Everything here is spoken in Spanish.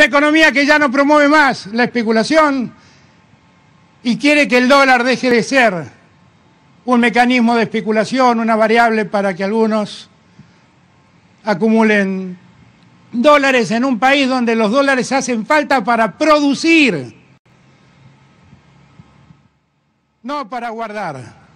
una economía que ya no promueve más la especulación y quiere que el dólar deje de ser un mecanismo de especulación, una variable para que algunos acumulen dólares en un país donde los dólares hacen falta para producir, no para guardar.